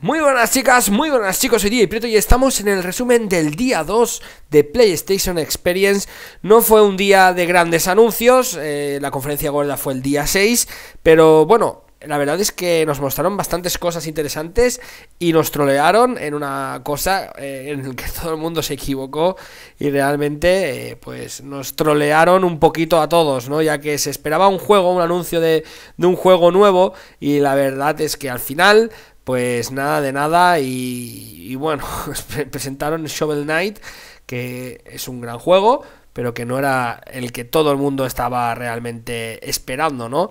Muy buenas chicas, muy buenas chicos, soy DJ Prieto y estamos en el resumen del día 2 de PlayStation Experience. No fue un día de grandes anuncios, eh, la conferencia gorda fue el día 6, pero bueno, la verdad es que nos mostraron bastantes cosas interesantes y nos trolearon en una cosa eh, en la que todo el mundo se equivocó y realmente eh, pues nos trolearon un poquito a todos, ¿no? Ya que se esperaba un juego, un anuncio de un juego nuevo y la verdad es que al final pues nada de nada y, bueno, presentaron Shovel Knight, que es un gran juego, pero que no era el que todo el mundo estaba realmente esperando, ¿no?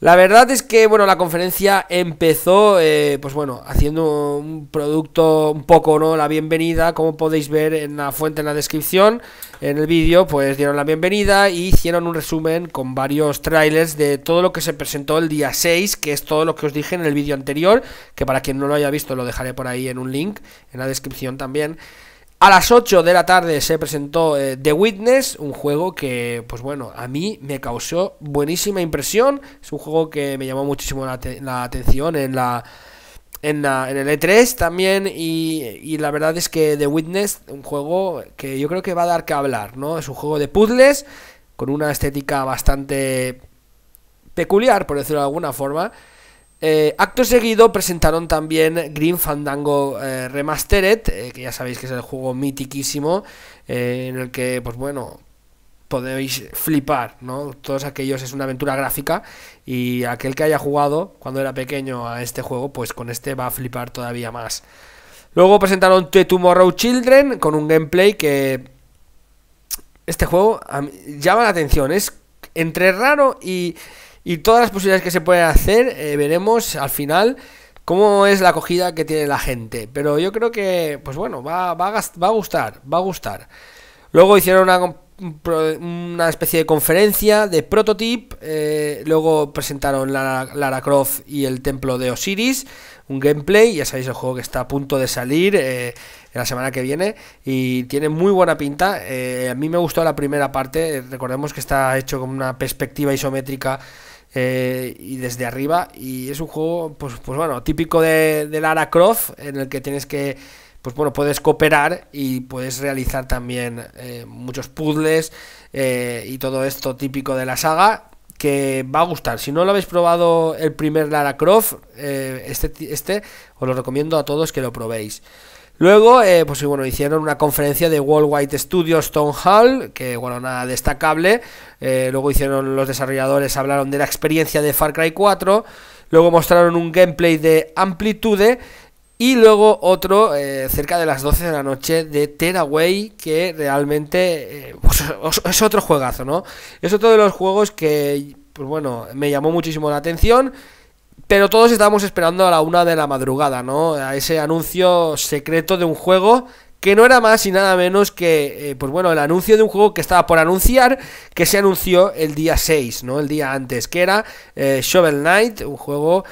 La verdad es que, bueno, la conferencia empezó, eh, pues bueno, haciendo un producto un poco, ¿no? La bienvenida, como podéis ver en la fuente, en la descripción, en el vídeo, pues dieron la bienvenida y hicieron un resumen con varios trailers de todo lo que se presentó el día 6, que es todo lo que os dije en el vídeo anterior, que para quien no lo haya visto lo dejaré por ahí en un link, en la descripción también. A las 8 de la tarde se presentó eh, The Witness, un juego que, pues bueno, a mí me causó buenísima impresión. Es un juego que me llamó muchísimo la, atención en la, en la, en, el E3 también y, y, la verdad es que The Witness, un juego que yo creo que va a dar que hablar, ¿no? Es un juego de puzzles con una estética bastante peculiar, por decirlo de alguna forma, eh, acto seguido presentaron también Green Fandango eh, Remastered, eh, que ya sabéis que es el juego mitiquísimo, en el que, pues bueno, podéis flipar, ¿no? Todos aquellos es una aventura gráfica y aquel que haya jugado cuando era pequeño a este juego, pues con este va a flipar todavía más. Luego presentaron The Tomorrow Children con un gameplay que... Este juego llama la atención, es entre raro y y todas las posibilidades que se pueden hacer, eh, veremos al final cómo es la acogida que tiene la gente. Pero yo creo que, pues bueno, va, a, va gustar, va a gustar. Luego hicieron una, una especie de conferencia de prototip, eh, luego presentaron Lara, Croft y el templo de Osiris, un gameplay, ya sabéis el juego que está a punto de salir en eh, la semana que viene y tiene muy buena pinta, a mí me gustó la primera parte, recordemos que está hecho con una perspectiva isométrica eh, y desde arriba. Y es un juego, pues, pues bueno, típico de, Lara Croft, en el que tienes que, pues bueno, puedes cooperar y puedes realizar también eh, muchos puzzles eh, y todo esto típico de la saga que va a gustar. Si no lo habéis probado el primer Lara Croft, este, este os lo recomiendo a todos que lo probéis. Luego, eh, pues bueno, hicieron una conferencia de Worldwide Studios Stone Hall, que bueno, nada destacable. Eh, luego hicieron los desarrolladores, hablaron de la experiencia de Far Cry 4. Luego mostraron un gameplay de Amplitude. Y luego otro eh, cerca de las 12 de la noche de Teraway, que realmente eh, pues, es otro juegazo, ¿no? Es otro de los juegos que, pues bueno, me llamó muchísimo la atención. Pero todos estábamos esperando a la una de la madrugada, ¿no? A ese anuncio secreto de un juego que no era más y nada menos que, eh, pues bueno, el anuncio de un juego que estaba por anunciar, que se anunció el día 6, ¿no? El día antes, que era eh, Shovel Knight, un juego,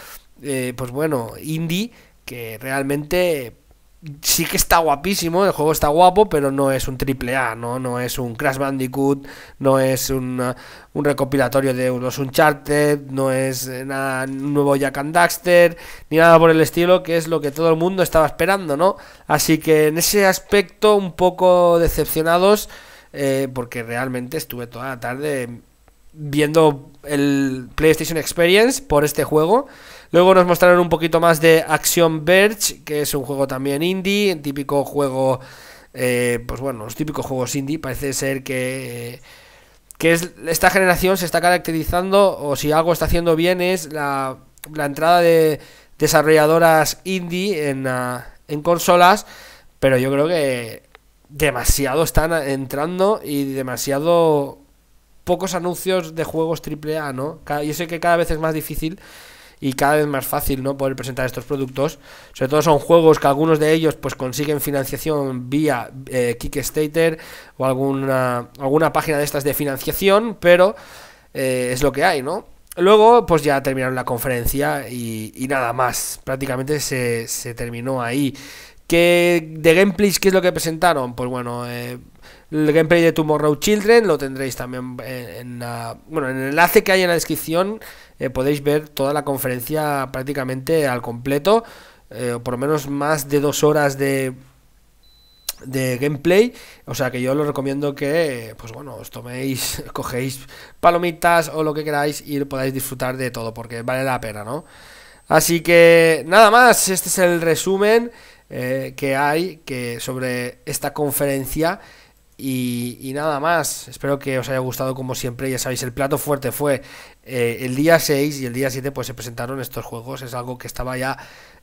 eh, pues bueno, indie, que realmente sí que está guapísimo, el juego está guapo, pero no es un triple A, ¿no? No es un Crash Bandicoot, no es un, recopilatorio de unos Uncharted, no es eh, nada nuevo Jack and Daxter, ni nada por el estilo, que es lo que todo el mundo estaba esperando, ¿no? Así que en ese aspecto un poco decepcionados, eh, porque realmente estuve toda la tarde viendo el PlayStation Experience por este juego. Luego nos mostraron un poquito más de Action Verge, que es un juego también indie, un típico juego, eh, pues bueno, los típicos juegos indie, parece ser que... que es, esta generación se está caracterizando, o si algo está haciendo bien, es la, entrada de desarrolladoras indie en, ah, en consolas, pero yo creo que demasiado están entrando y demasiado pocos anuncios de juegos AAA, ¿no? Yo sé que cada vez es más difícil y cada vez más fácil, ¿no? Poder presentar estos productos. Sobre todo son juegos que algunos de ellos pues consiguen financiación vía eh, Kickstarter o alguna, alguna página de estas de financiación, pero eh, es lo que hay, ¿no? Luego, pues ya terminaron la conferencia y, nada más. Prácticamente se, se terminó ahí. ¿Qué, ¿De gameplays qué es lo que presentaron? Pues bueno, eh, el gameplay de Tomorrow Children lo tendréis también en, bueno, en el enlace que hay en la descripción. Eh, podéis ver toda la conferencia prácticamente al completo. Eh, por lo menos más de dos horas de, de gameplay. O sea que yo os lo recomiendo que, pues bueno, os toméis, cogéis palomitas o lo que queráis y podáis disfrutar de todo, porque vale la pena, ¿no? Así que nada más, este es el resumen eh, que hay que sobre esta conferencia. Y, nada más, espero que os haya gustado como siempre, ya sabéis, el plato fuerte fue eh, el día 6 y el día 7 pues se presentaron estos juegos, es algo que estaba ya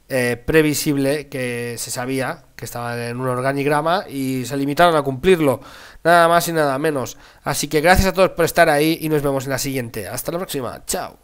eh, previsible, que se sabía que estaba en un organigrama y se limitaron a cumplirlo, nada más y nada menos. Así que gracias a todos por estar ahí y nos vemos en la siguiente. Hasta la próxima, chao.